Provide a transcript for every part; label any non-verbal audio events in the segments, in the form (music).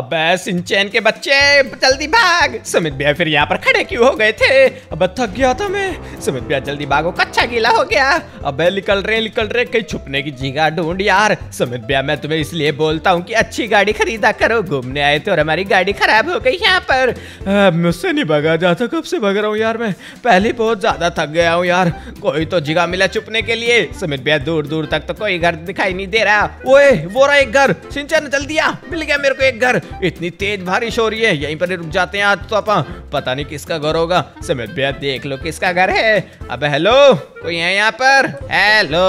अबे सिंचैन के बच्चे जल्दी भाग सुमित भैया फिर यहाँ पर खड़े क्यों हो गए थे अब थक गया था मैं सुमित भैया जल्दी भागो कच्चा गीला हो गया अबे निकल रहे निकल रहे कहीं छुपने की जगह ढूंढ यार सुमित भैया मैं तुम्हें इसलिए बोलता हूँ कि अच्छी गाड़ी खरीदा करो घूमने आए थे और हमारी गाड़ी खराब हो गई यहाँ पर मुझसे नहीं भगा जाता कब से भग रहा हूँ यार मैं पहले बहुत ज्यादा थक गया हूँ यार कोई तो जगह मिला छुपने के लिए सुमित भैया दूर दूर तक तो कोई घर दिखाई नहीं दे रहा वो वो रहा एक घर सिंचन जल्दी आ मिल गया मेरे को एक घर इतनी तेज बारिश हो रही है यहीं पर रुक जाते हैं आज तो अपन पता नहीं किसका घर होगा समय भैया देख लो किसका घर है अब हेलो कोई है यहाँ पर हेलो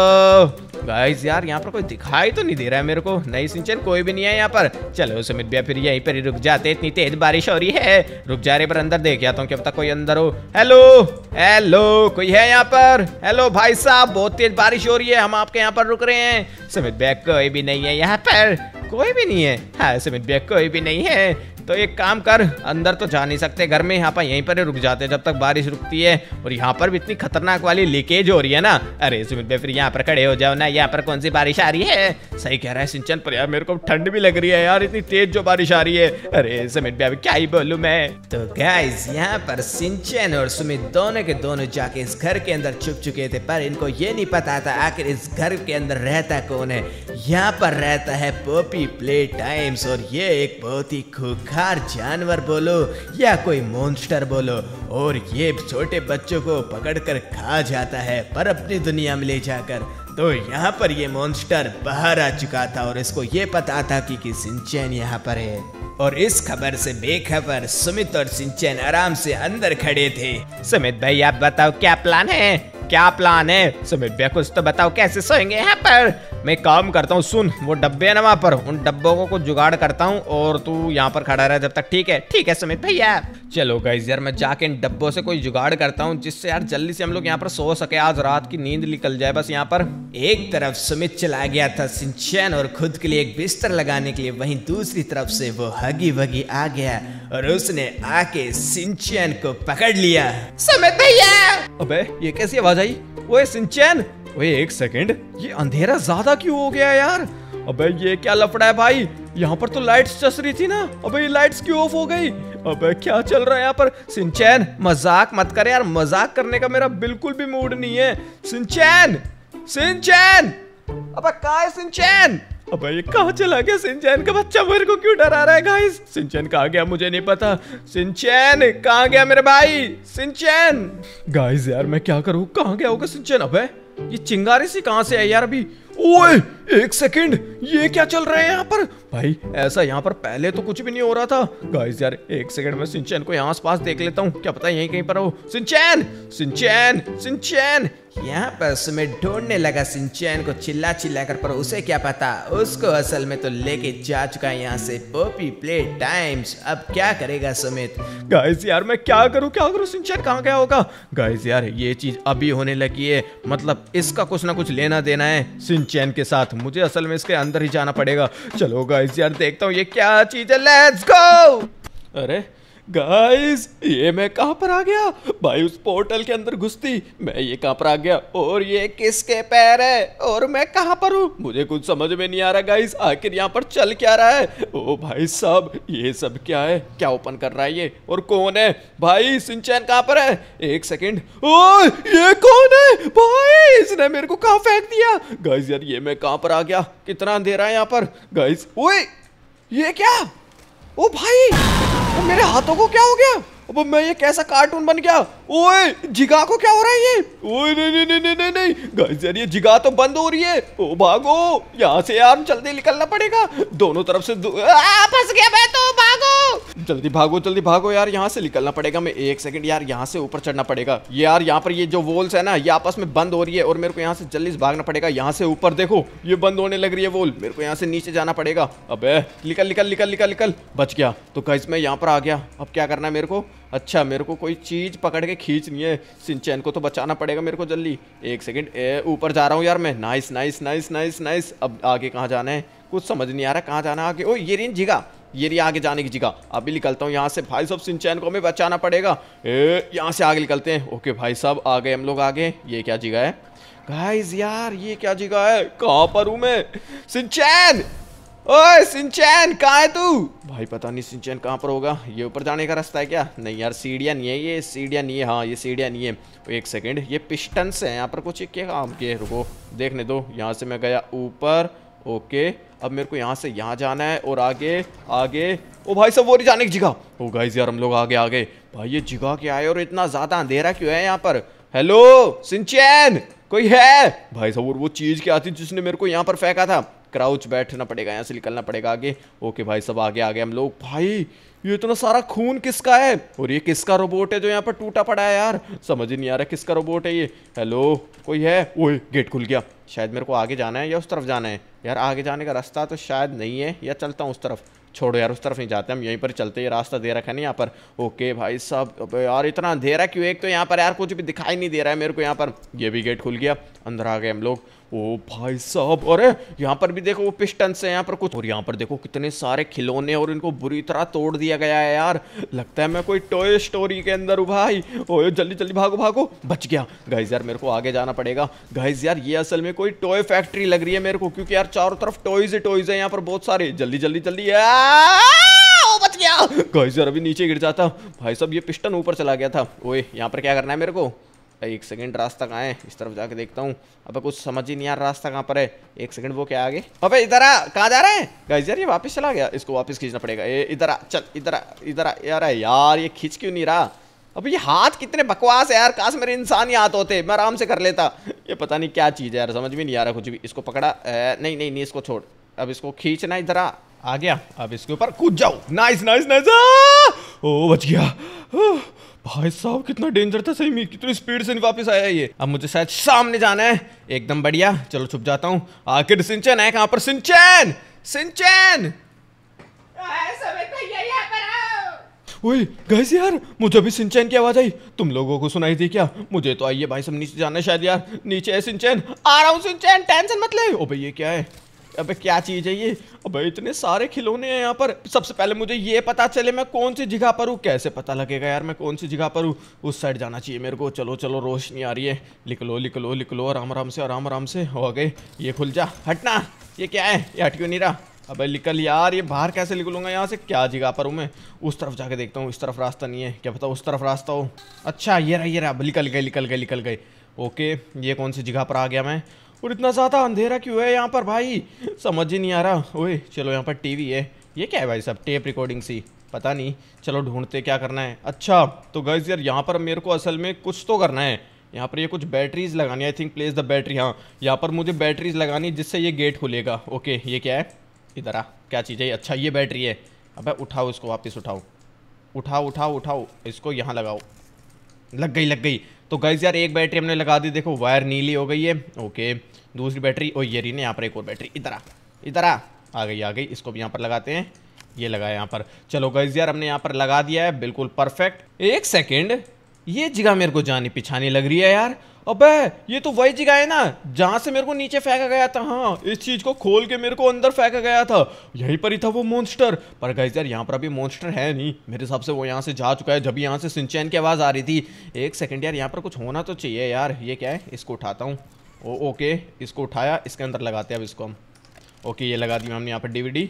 गाइस यार यहाँ पर कोई दिखाई तो नहीं दे रहा है मेरे को नहीं सिंचन कोई भी नहीं है यहाँ पर चलो सुमित भैया फिर यहीं पर ही रुक जाते इतनी तेज बारिश हो रही है रुक जा रहे पर अंदर देख जाता हूँ क्या पता कोई अंदर हो हेलो हेलो कोई है यहाँ पर हेलो भाई साहब बहुत तेज बारिश हो रही है हम आपके यहाँ पर रुक रहे हैं सुमित भैया कोई भी नहीं है यहाँ पर कोई भी नहीं है हाँ ऐसे में कोई भी नहीं है तो एक काम कर अंदर तो जा नहीं सकते घर में यहाँ पर यहीं पर रुक जाते जब तक बारिश रुकती है और यहाँ पर भी इतनी खतरनाक वाली लीकेज हो रही है ना अरे सुमित भाई फिर यहाँ पर खड़े हो जाओ ना यहाँ पर कौन सी बारिश आ रही है सही कह रहा है सिंचन पर यार मेरे को ठंड भी लग रही है यार इतनी तेज जो बारिश आ रही है अरे सुमित भाई क्या ही बोलू मैं तो गाइज यहाँ पर सिंचन और सुमित दोनों के दोनों जाके इस घर के अंदर छुप चुके थे पर इनको ये नहीं पता था आखिर इस घर के अंदर रहता कौन है यहाँ पर रहता है पोपी प्ले टाइम्स और ये एक बहुत ही खुखार जानवर बोलो या कोई मॉन्स्टर बोलो और ये छोटे बच्चों को पकड़कर खा जाता है पर अपनी दुनिया में ले जाकर तो यहाँ पर ये मॉन्स्टर बाहर आ चुका था और इसको ये पता था कि, कि सिंचैन यहाँ पर है और इस खबर से बेखबर सुमित और सिंचैन आराम से अंदर खड़े थे सुमित भाई आप बताओ क्या प्लान है क्या प्लान है सुमित भैया कुछ तो बताओ कैसे सोएंगे यहाँ पर मैं काम करता हूँ सुन वो डब्बे है ना वहाँ पर उन डब्बों को कुछ जुगाड़ करता हूँ और तू यहाँ पर खड़ा रहा जब तक ठीक है ठीक है सुमित भैया चलो गाइज यार मैं जाके इन डब्बों से कोई जुगाड़ करता हूँ जिससे यार जल्दी से हम लोग यहाँ पर सो सके आज रात की नींद निकल जाए बस यहाँ पर एक तरफ सुमित चला गया था सिंचन और खुद के लिए एक बिस्तर लगाने के लिए वहीं दूसरी तरफ से वो हगी वगी आ गया और उसने आके सिंचन को पकड़ लिया सुमित भैया अबे ये कैसी आवाज आई वो सिंचन वो एक सेकंड ये अंधेरा ज्यादा क्यों हो गया यार अबे ये क्या लफड़ा है भाई यहाँ पर तो लाइट्स चस रही थी ना अबे ये लाइट्स क्यों ऑफ हो गई अबे क्या चल रहा है यहाँ पर सिंचैन मजाक मत कर यार मजाक करने का मेरा बिल्कुल भी मूड नहीं है सिंचैन सिंचैन अबे कहा है सिंचैन अबे ये कहा चला गया सिंचैन का बच्चा मेरे को क्यों डरा रहा है गाइस सिंचैन कहा गया मुझे नहीं पता सिंचैन कहा गया मेरे भाई सिंचैन गाइस यार मैं क्या करूँ कहाँ गया होगा सिंचैन अबे ये चिंगारी सी कहाँ से आई यार अभी ओए एक सेकंड ये क्या चल रहा है यहाँ पर भाई ऐसा यहाँ पर पहले तो कुछ भी नहीं हो रहा था गाइस यार एक सेकंड में सिंचैन को यहाँ पास देख लेता हूँ क्या पता यहीं कहीं पर हो सिंचैन सिंचैन सिंचैन यहाँ पर सुमित ढूंढने लगा सिंचैन को चिल्ला चिल्ला कर पर उसे क्या पता उसको असल में तो लेके जा चुका है यहाँ से पोपी प्ले टाइम्स अब क्या करेगा सुमित गाइस यार मैं क्या करूँ क्या करूँ सिंचैन कहाँ गया होगा गाइस यार ये चीज अभी होने लगी है मतलब इसका कुछ ना कुछ लेना देना है सिंचैन के साथ साथ मुझे असल में इसके अंदर ही जाना पड़ेगा चलो गाइस यार देखता हूँ ये क्या चीज है लेट्स गो अरे गाइस ये मैं कहां पर आ गया भाई उस पोर्टल के अंदर घुसती मैं ये कहां पर आ गया और ये किसके पैर है और मैं कहां पर हूँ मुझे कुछ समझ में नहीं आ रहा गाइस आखिर यहां पर चल क्या रहा है ओ भाई साहब ये सब क्या है क्या ओपन कर रहा है ये और कौन है भाई सिंचैन कहां पर है एक सेकेंड ओ ये कौन है भाई इसने मेरे को कहाँ फेंक दिया गाइस यार ये मैं कहां पर आ गया कितना अंधेरा है यहाँ पर गाइस ओए ये क्या ओ भाई मेरे हाथों को क्या हो गया अब मैं ये कैसा कार्टून बन गया ओए जिगा को क्या हो रहा है ये ओए नहीं नहीं नहीं नहीं नहीं गाइस यार ये जिगा तो बंद हो रही है ओ भागो यहाँ से यार जल्दी निकलना पड़ेगा दोनों तरफ से फंस गया मैं तो भागो जल्दी भागो जल्दी भागो यार यहाँ से निकलना पड़ेगा मैं एक सेकंड यार यहाँ से ऊपर चढ़ना पड़ेगा यार यहाँ पर ये जो वॉल्स है ना ये आपस में बंद हो रही है और मेरे को यहाँ से जल्दी से भागना पड़ेगा यहाँ से ऊपर देखो ये बंद होने लग रही है वॉल मेरे को यहाँ से नीचे जाना पड़ेगा अब निकल निकल निकल निकल निकल बच गया तो कैस मैं यहाँ पर आ गया अब क्या करना है मेरे को अच्छा मेरे को कोई चीज़ पकड़ के खींचनी है सिंचैन को तो बचाना पड़ेगा मेरे को जल्दी एक ए ऊपर जा रहा हूँ यार मैं nice nice nice nice nice अब आगे कहाँ जाना है कुछ समझ नहीं आ रहा कहाँ जाना आगे ओ ये रिन जिगा ये रही आगे जाने की जगह अभी निकलता हूँ यहाँ से भाई साहब सिंचैन को हमें बचाना पड़ेगा यहाँ से आगे निकलते हैं ओके भाई साहब आ गए हम लोग आगे ये क्या जगह है गाइस यार ये क्या जगह है कहाँ पर हूँ मैं सिंचैन ओए सिंचैन कहाँ है तू भाई पता नहीं सिंचैन कहाँ पर होगा ये ऊपर जाने का रास्ता है क्या नहीं यार सीढ़ियाँ नहीं है ये सीढ़ियाँ नहीं है हाँ ये सीढ़ियाँ नहीं है तो एक सेकंड ये पिस्टन से हैं यहाँ पर कुछ क्या काम किए रुको देखने दो यहाँ से मैं गया ऊपर ओके अब मेरे को यहाँ से यहाँ जाना है और आगे आगे ओ भाई सब वो नहीं जाने की जगह ओ गाइज यार हम लोग आगे आगे भाई ये जगह क्या है और इतना ज़्यादा अंधेरा क्यों है यहाँ पर हेलो सिंचैन कोई है भाई साहब वो चीज़ क्या थी जिसने मेरे को यहाँ पर फेंका था क्राउच बैठना पड़ेगा यहाँ से निकलना पड़ेगा आगे ओके भाई सब आगे आगे हम लोग भाई ये इतना सारा खून किसका है और ये किसका रोबोट है जो यहाँ पर टूटा पड़ा है यार समझ ही नहीं आ रहा किसका रोबोट है ये हेलो कोई है ओए गेट खुल गया शायद मेरे को आगे जाना है या उस तरफ जाना है यार आगे जाने का रास्ता तो शायद नहीं है या चलता हूँ उस तरफ छोड़ो यार उस तरफ नहीं जाते हम यहीं पर चलते ये रास्ता दे रखा है ना यहाँ पर ओके भाई साहब यार इतना अंधेरा क्यों एक तो यहाँ पर यार कुछ भी दिखाई नहीं दे रहा है मेरे को यहाँ पर ये भी गेट खुल गया अंदर आ गए हम लोग ओ भाई साहब अरे यहाँ पर भी देखो वो पिस्टन से यहाँ पर कुछ और यहाँ पर देखो कितने सारे खिलौने और इनको बुरी तरह तोड़ दिया गया है यार लगता है मैं कोई टॉय स्टोरी के अंदर हूँ भाई ओ जल्दी जल्दी भागो भागो बच गया गाइज यार मेरे को आगे जाना पड़ेगा गाइज यार ये असल में कोई टॉय फैक्ट्री लग रही है मेरे को क्योंकि यार चारों तरफ टॉयज ही टॉयज है यहाँ पर बहुत सारे जल्दी जल्दी जल्दी बच गया गाइज यार अभी नीचे गिर जाता भाई साहब ये पिस्टन ऊपर चला गया था ओए यहाँ पर क्या करना है मेरे को एक सेकंड रास्ता कहाँ है इस तरफ जाके देखता हूँ अबे कुछ समझ ही नहीं यार रास्ता कहाँ पर है एक सेकंड वो क्या आगे अबे इधर आ कहाँ जा रहे हैं गाइस यार ये वापस चला गया इसको वापस खींचना पड़ेगा ये इधर आ चल इधर आ इधर आ यार यार ये खींच क्यों नहीं रहा अब ये हाथ कितने बकवास है यार काश मेरे इंसान ही हाथ होते मैं आराम से कर लेता ये पता नहीं क्या चीज़ है यार समझ में नहीं आ रहा कुछ भी इसको पकड़ा नहीं नहीं नहीं इसको छोड़ अब इसको खींचना इधर आ आ गया अब इसके ऊपर कूद जाओ नाइस नाइस नाइस ओ बच गया भाई साहब कितना डेंजर था सही में कितनी स्पीड से नहीं वापस आया ये अब मुझे शायद सामने जाना है एकदम बढ़िया चलो छुप जाता हूँ आखिर सिंचन है कहाँ पर सिंचन सिंचन ओए गैस यार मुझे भी सिंचैन की आवाज आई तुम लोगों को सुनाई थी क्या मुझे तो आइए भाई सब नीचे जाना है शायद यार नीचे है सिंचैन आ रहा हूँ सिंचैन टेंशन मत ले ओ भाई ये क्या है अबे क्या चीज़ है ये अबे इतने सारे खिलौने हैं यहाँ पर सबसे पहले मुझे ये पता चले मैं कौन सी जगह पर हूँ कैसे पता लगेगा यार मैं कौन सी जगह पर हूँ उस साइड जाना चाहिए मेरे को चलो चलो रोशनी आ रही है लिख लो लिख लो लिख लो आराम आराम से आराम आराम से हो गए ये खुल जा हटना ये क्या है ये हट क्यों नहीं रहा अब निकल यार ये बाहर कैसे निकलूंगा यहाँ से क्या जगह पर हूँ मैं उस तरफ जाके देखता हूँ इस तरफ रास्ता नहीं है क्या पता उस तरफ रास्ता हो अच्छा ये रहा ये रहा निकल गए निकल गए निकल गए ओके ये कौन सी जगह पर आ गया मैं और इतना ज़्यादा अंधेरा क्यों है यहाँ पर भाई समझ ही नहीं आ रहा ओए चलो यहाँ पर टीवी है ये क्या है भाई साहब टेप रिकॉर्डिंग सी पता नहीं चलो ढूंढते क्या करना है अच्छा तो गाइज यार यहाँ पर मेरे को असल में कुछ तो करना है यहाँ पर ये कुछ बैटरीज लगानी I think place the battery हाँ यहाँ पर मुझे बैटरीज लगानी जिससे ये गेट खुलेगा ओके ये क्या है इधर आ क्या चीज़ है अच्छा ये बैटरी है अब उठाओ इसको वापस उठाओ उठाओ उठाओ उठाओ इसको यहाँ लगाओ लग गई लग गई तो गाइज यार एक बैटरी हमने लगा दी देखो वायर नीली हो गई है ओके दूसरी बैटरी और ये रही ना यहाँ पर एक और बैटरी इधर आ इधर आ आ गई आ गई इसको भी यहाँ पर लगाते हैं ये लगा यहाँ पर चलो गाइज यार हमने यहाँ पर लगा दिया है बिल्कुल परफेक्ट एक सेकेंड ये जगह मेरे को जानी पिछानी लग रही है यार अबे ये तो वही जगह है ना जहाँ से मेरे को नीचे फेंका गया था हाँ इस चीज़ को खोल के मेरे को अंदर फेंका गया था यहीं पर ही था वो मॉन्स्टर पर गाइज यार यहाँ पर अभी मॉन्स्टर है नहीं मेरे हिसाब से वो यहाँ से जा चुका है जब यहाँ से सिंचैन की आवाज़ आ रही थी एक सेकेंड यार यहाँ पर कुछ होना तो चाहिए यार ये क्या है इसको उठाता हूँ ओके इसको उठाया इसके अंदर लगाते हैं अब इसको हम ओके ये लगा दी हमने यहाँ पर डी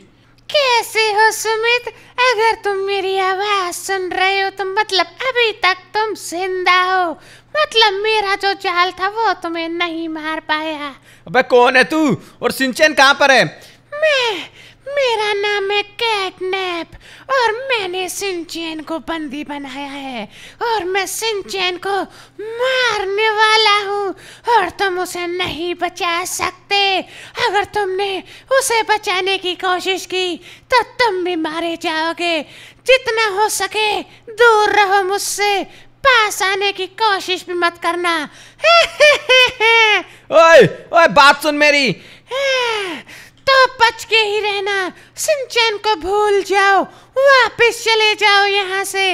कैसे हो सुमित अगर तुम मेरी आवाज सुन रहे हो तो मतलब अभी तक तुम जिंदा हो मतलब मेरा जो जाल था वो तुम्हें नहीं मार पाया अबे कौन है तू और सिंचन कहाँ पर है मैं मेरा नाम है कैटनैप और मैंने सिंचैन को बंदी बनाया है और मैं सिंचैन को मारने वाला हूँ और तुम उसे नहीं बचा सकते अगर तुमने उसे बचाने की कोशिश की तो तुम भी मारे जाओगे जितना हो सके दूर रहो मुझसे पास आने की कोशिश भी मत करना (laughs) ओए ओए बात सुन मेरी हाँ। तो बच के ही रहना सिंचन को भूल जाओ वापस चले जाओ यहाँ से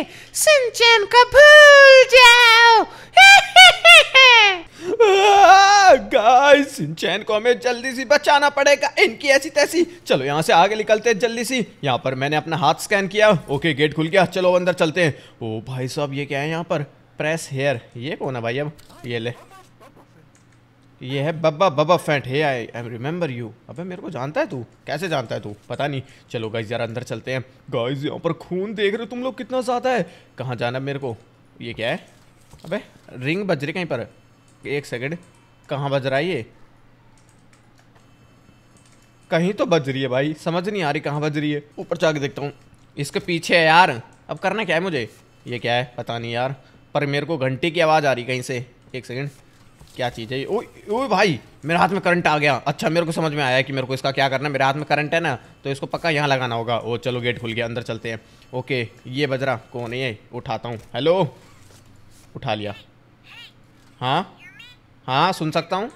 सिंचन को भूल जाओ (laughs) गाइस सिंचन को हमें जल्दी सी बचाना पड़ेगा इनकी ऐसी तैसी चलो यहाँ से आगे निकलते हैं जल्दी सी यहाँ पर मैंने अपना हाथ स्कैन किया ओके गेट खुल गया चलो अंदर चलते हैं ओ भाई साहब ये क्या है यहाँ पर प्रेस हेयर ये कौन है भाई अब ये ले ये है बब्बा बब्बा फैंट hey I I remember you अबे मेरे को जानता है तू कैसे जानता है तू पता नहीं चलो गाइज यार अंदर चलते हैं गाइज यहाँ पर खून देख रहे हो तुम लोग कितना ज़्यादा है कहाँ जाना मेरे को ये क्या है अबे रिंग बज रही कहीं पर एक सेकेंड कहाँ बज रहा है ये कहीं तो बज रही है भाई समझ नहीं आ रही कहाँ बज रही है ऊपर जा के देखता हूँ इसके पीछे है यार अब करना क्या है मुझे ये क्या है पता नहीं यार पर मेरे को घंटे की आवाज़ आ रही कहीं से एक सेकेंड क्या चीज़ है ओ ओ भाई मेरे हाथ में करंट आ गया अच्छा मेरे को समझ में आया कि मेरे को इसका क्या करना है मेरे हाथ में करंट है ना तो इसको पक्का यहाँ लगाना होगा ओ चलो गेट खुल गया अंदर चलते हैं ओके ये बजरा कौन है उठाता हूँ हेलो उठा लिया हाँ हाँ सुन सकता हूँ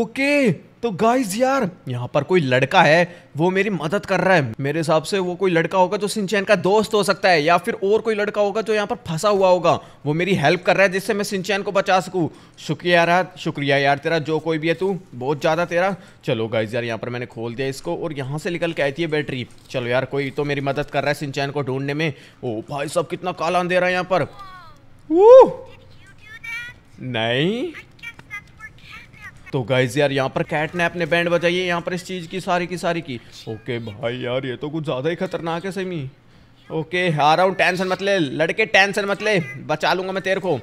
ओके तो गाइस यार यहाँ पर कोई लड़का है वो मेरी मदद कर रहा है मेरे हिसाब से वो कोई लड़का होगा जो सिंचैन का दोस्त हो सकता है या फिर और कोई लड़का होगा जो यहाँ पर फंसा हुआ होगा वो मेरी हेल्प कर रहा है जिससे मैं सिंचैन को बचा सकूँ शुक्रिया यार शुक्रिया यार तेरा जो कोई भी है तू बहुत ज़्यादा तेरा चलो गाइज यार यहाँ पर मैंने खोल दिया इसको और यहाँ से निकल के आई थी बैटरी चलो यार कोई तो मेरी मदद कर रहा है सिंचैन को ढूंढने में ओ भाई सब कितना काला दे रहा है यहाँ पर नहीं तो गाइज यार यहाँ पर कैट ने बैंड बजाई है यहाँ पर इस चीज़ की सारी की सारी की ओके भाई यार ये तो कुछ ज़्यादा ही खतरनाक है समी ओके आ रहा हूँ टेंशन मत ले लड़के टेंशन मत ले बचा लूंगा मैं तेरे को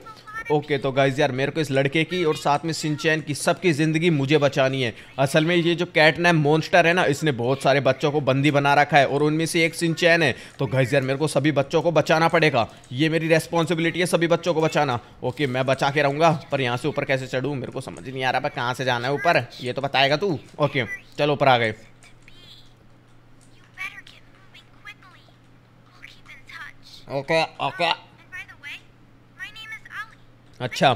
ओके तो गाइज यार मेरे को इस लड़के की और साथ में सिंचैन की सबकी ज़िंदगी मुझे बचानी है असल में ये जो कैट नैम मोन्स्टर है ना इसने बहुत सारे बच्चों को बंदी बना रखा है और उनमें से एक सिंचैन है तो गाइज यार मेरे को सभी बच्चों को बचाना पड़ेगा ये मेरी रेस्पॉन्सिबिलिटी है सभी बच्चों को बचाना ओके मैं बचा के रहूँगा पर यहाँ से ऊपर कैसे चढ़ूँ मेरे को समझ नहीं आ रहा भाई कहाँ से जाना है ऊपर ये तो बताएगा तू ओके चलो ऊपर आ गए ओके ओके अच्छा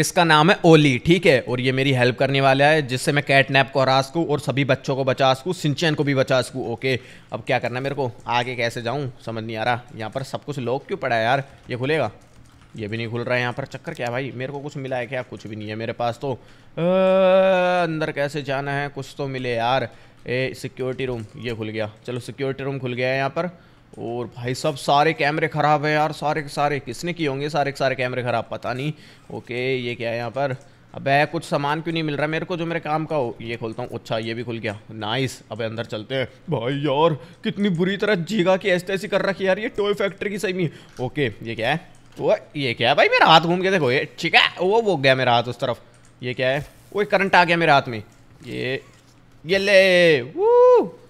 इसका नाम है ओली ठीक है और ये मेरी हेल्प करने वाला है जिससे मैं कैटनैप को हरा सकूँ और सभी बच्चों को बचा सकूँ सिंचैन को भी बचा सकूँ ओके अब क्या करना है मेरे को आगे कैसे जाऊँ समझ नहीं आ रहा यहाँ पर सब कुछ लोग क्यों पड़ा है यार ये खुलेगा ये भी नहीं खुल रहा है यहाँ पर चक्कर क्या है भाई मेरे को कुछ मिला है क्या कुछ भी नहीं है मेरे पास तो आ, अंदर कैसे जाना है कुछ तो मिले यार ए सिक्योरिटी रूम ये खुल गया चलो सिक्योरिटी रूम खुल गया है यहाँ पर और भाई सब सारे कैमरे ख़राब है यार सारे के सारे किसने किए होंगे सारे के सारे कैमरे ख़राब पता नहीं ओके ये क्या है यहाँ पर अब है कुछ सामान क्यों नहीं मिल रहा मेरे को जो मेरे काम का हो ये खोलता हूँ अच्छा ये भी खुल गया नाइस अब अंदर चलते हैं भाई यार कितनी बुरी तरह जीगा की ऐसी कर रखी यार ये टॉय फैक्ट्री की सही में ओके ये क्या है वो ये क्या है भाई मेरा हाथ घूम के देखो ये ठीक है वो वो गया मेरा हाथ उस तरफ ये क्या है वो करंट आ गया मेरे हाथ में ये ये ले वो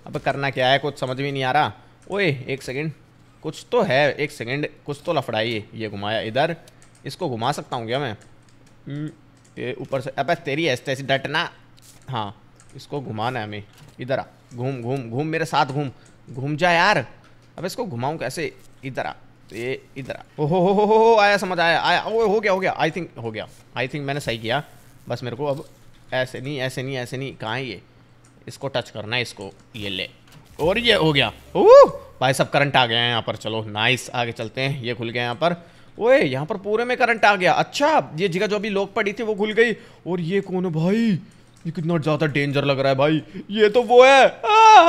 अब करना क्या है कुछ समझ में नहीं आ रहा ओए एक सेकंड कुछ तो है एक सेकंड कुछ तो लफड़ाई ये घुमाया इधर इसको घुमा सकता हूँ क्या मैं हम्म। ऊपर से अब तेरी ऐसे ऐसी डटना हाँ इसको घुमाना है हमें इधर आ घूम घूम घूम मेरे साथ घूम घूम जा यार अब इसको घुमाऊँ कैसे इधर आ ये इधर आ ओ हो हो हो आया समझ आया आया ओ हो गया हो गया आई थिंक हो गया आई थिंक मैंने सही किया बस मेरे को अब ऐसे नहीं ऐसे नहीं ऐसे नहीं कहाँ ये इसको टच करना है इसको ये ले और ये हो गया ओह भाई सब करंट आ गया है यहाँ पर चलो नाइस आगे चलते हैं ये खुल गया यहाँ पर ओए यहाँ पर पूरे में करंट आ गया अच्छा ये जगह जो अभी लोक पड़ी थी वो खुल गई और ये कौन भाई ये कितना ज़्यादा डेंजर लग रहा है भाई ये तो वो है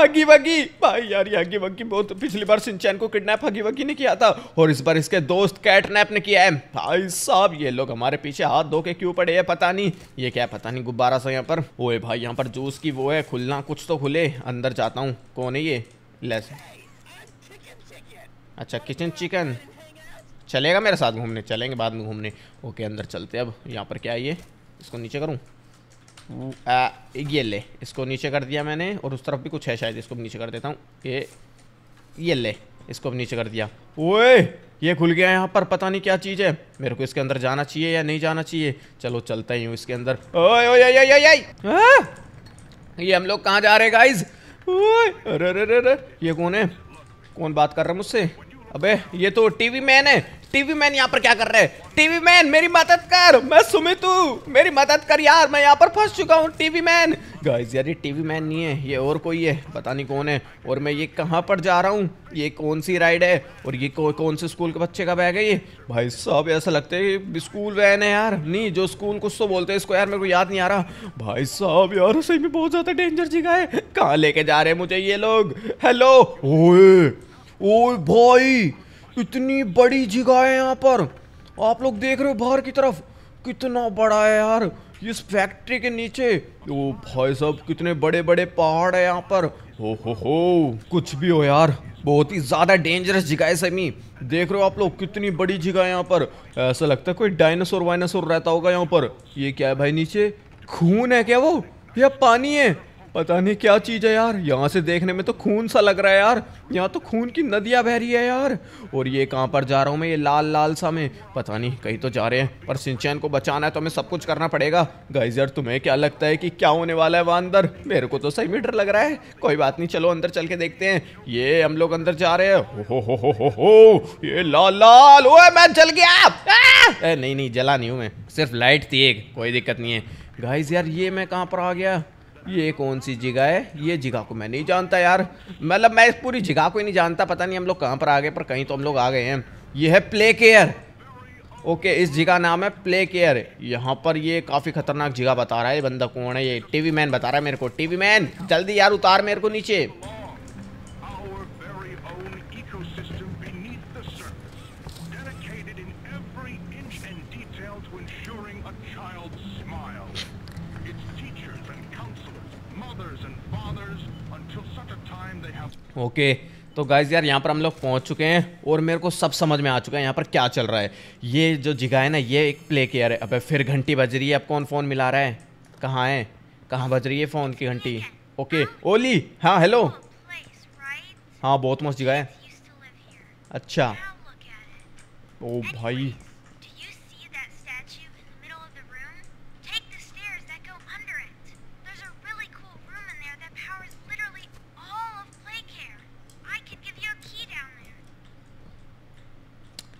हगी वगी भाई यार ये हगी वगी बहुत पिछली बार सिंचैन को किडनैप हगी वगी ने किया था और इस बार इसके दोस्त कैटनैप ने किया है भाई साहब ये लोग हमारे पीछे हाथ धो के क्यों पड़े हैं पता नहीं ये क्या पता नहीं गुब्बारा सा यहाँ पर ओए भाई यहाँ पर जूस की वो है खुलना कुछ तो खुले अंदर जाता हूँ कौन है ये लेस अच्छा किचन चिकन चलेगा मेरे साथ घूमने चलेंगे बाद में घूमने ओके अंदर चलते अब यहाँ पर क्या है ये इसको नीचे करूँ ये ले इसको नीचे कर दिया मैंने और उस तरफ भी कुछ है शायद इसको नीचे कर देता हूँ ये ये ले इसको अब नीचे कर दिया ओए ये खुल गया यहाँ पर पता नहीं क्या चीज़ है मेरे को इसके अंदर जाना चाहिए या नहीं जाना चाहिए चलो चलता ही हूँ इसके अंदर ओए ओए ओए ओए ओए हाँ? ये हम लोग कहाँ जा रहे गाइज अरे अरे अरे ये कौन है कौन बात कर रहा है मुझसे अबे ये तो टीवी मैन है टीवी मैन यहाँ पर क्या कर रहे हैं टीवी मैन मेरी मदद कर मैं सुमित हूँ मेरी मदद कर यार मैं यहाँ पर फंस चुका हूँ टीवी मैन गाइस यार ये टीवी मैन नहीं है ये और कोई है पता नहीं कौन है और मैं ये कहाँ पर जा रहा हूँ ये कौन सी राइड है और ये कौ, कौन से स्कूल के बच्चे का बैग है ये भाई साहब ऐसा लगता है स्कूल वैन है यार नहीं जो स्कूल कुछ तो बोलते हैं इसको यार मेरे को याद नहीं आ रहा भाई साहब यार सही में बहुत ज़्यादा डेंजर जगह है कहाँ लेके जा रहे हैं मुझे ये लोग हेलो ओ भाई इतनी बड़ी जगह है यहाँ पर आप लोग देख रहे हो बाहर की तरफ कितना बड़ा है यार इस फैक्ट्री के नीचे ओ भाई साहब कितने बड़े बड़े पहाड़ है यहाँ पर हो हो हो कुछ भी हो यार बहुत ही ज़्यादा डेंजरस जगह है समी देख रहे हो आप लोग कितनी बड़ी जगह है यहाँ पर ऐसा लगता है कोई डायनासोर वायनासोर रहता होगा यहाँ पर ये क्या है भाई नीचे खून है क्या वो या पानी है पता नहीं क्या चीज़ है यार यहाँ से देखने में तो खून सा लग रहा है यार यहाँ तो खून की नदियाँ बह रही है यार और ये कहाँ पर जा रहा हूँ मैं ये लाल लाल सा में पता नहीं कहीं तो जा रहे हैं पर सिंचैन को बचाना है तो हमें सब कुछ करना पड़ेगा गाइज यार तुम्हें क्या लगता है कि क्या होने वाला है वहाँ अंदर मेरे को तो सही में डर लग रहा है कोई बात नहीं चलो अंदर चल के देखते हैं ये हम लोग अंदर जा रहे हैं हो हो हो हो हो ये लाल लाल ओए मैं जल गया नहीं नहीं जला नहीं हूँ मैं सिर्फ लाइट थी एक कोई दिक्कत नहीं है गाइज यार ये मैं कहाँ पर आ गया ये कौन सी जगह है ये जगह को मैं नहीं जानता यार मतलब मैं इस पूरी जगह को ही नहीं जानता पता नहीं हम लोग कहाँ पर आ गए पर कहीं तो हम लोग आ गए हैं ये है प्ले केयर ओके इस जगह नाम है प्ले केयर यहाँ पर ये काफ़ी खतरनाक जगह बता रहा है ये बंदा कौन है ये टीवी मैन बता रहा है मेरे को टीवी मैन जल्दी यार उतार मेरे को नीचे ओके तो गाइज यार यहाँ पर हम लोग पहुँच चुके हैं और मेरे को सब समझ में आ चुका है यहाँ पर क्या चल रहा है ये जो जगह है ना ये एक प्ले केयर है अब फिर घंटी बज रही है अब कौन फ़ोन मिला रहा है कहाँ है कहाँ बज रही है फ़ोन की घंटी ओके ओली हाँ हेलो हाँ बहुत मस्त जगह है अच्छा ओ भाई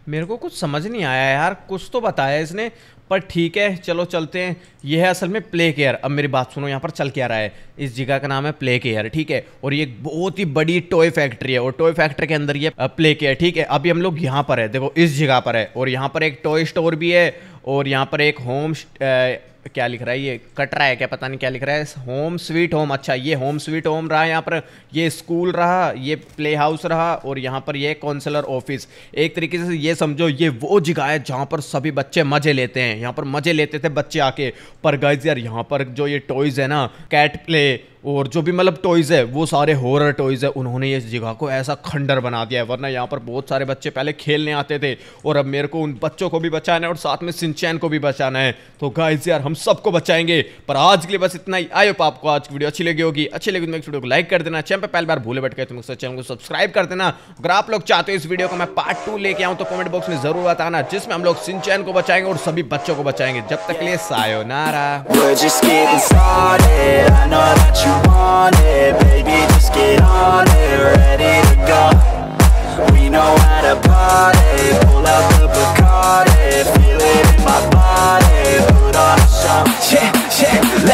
मेरे को कुछ समझ नहीं आया यार कुछ तो बताया इसने पर ठीक है चलो चलते हैं यह है असल में प्ले केयर अब मेरी बात सुनो यहाँ पर चल के आ रहा है इस जगह का नाम है प्ले केयर ठीक है और ये बहुत ही बड़ी टॉय फैक्ट्री है और टॉय फैक्ट्री के अंदर ये प्ले केयर ठीक है अभी हम लोग यहाँ पर है देखो इस जगह पर है और यहाँ पर एक टॉय स्टोर भी है और यहाँ पर एक होम क्या लिख रहा है ये कट रहा है क्या पता नहीं क्या लिख रहा है होम स्वीट होम अच्छा ये होम स्वीट होम रहा यहाँ पर ये स्कूल रहा ये प्ले हाउस रहा और यहाँ पर ये काउंसलर ऑफिस एक तरीके से ये समझो ये वो जगह है जहाँ पर सभी बच्चे मज़े लेते हैं यहाँ पर मज़े लेते थे बच्चे आके पर गाइज यार यहाँ पर जो ये टॉयज़ है ना कैट प्ले और जो भी मतलब टॉयज़ है वो सारे हॉरर टॉयज़ है उन्होंने ये जगह को ऐसा खंडर बना दिया है वरना यहाँ पर बहुत सारे बच्चे पहले खेलने आते थे और अब मेरे को उन बच्चों को भी बचाना है और साथ में सिंचैन को भी बचाना है तो गाइस यार हम सबको बचाएंगे पर आज के लिए बस इतना ही आयो पाप आपको आज की वीडियो अच्छी लगी होगी अच्छी लगी तो मेरे वीडियो को लाइक कर देना चैनल पर पहले बार भूले बैठ गए तो मुझसे चैनल को सब्सक्राइब कर देना अगर आप लोग चाहते हो इस वीडियो को मैं पार्ट टू लेके आऊँ तो कमेंट बॉक्स में जरूर बताना जिसमें हम लोग सिंचैन को बचाएंगे और सभी बच्चों को बचाएंगे जब तक लिए सायो नारा want it Baby, just get on it Ready to go We know how to party Pull out the Bacardi Feel it in my body Put on a show Yeah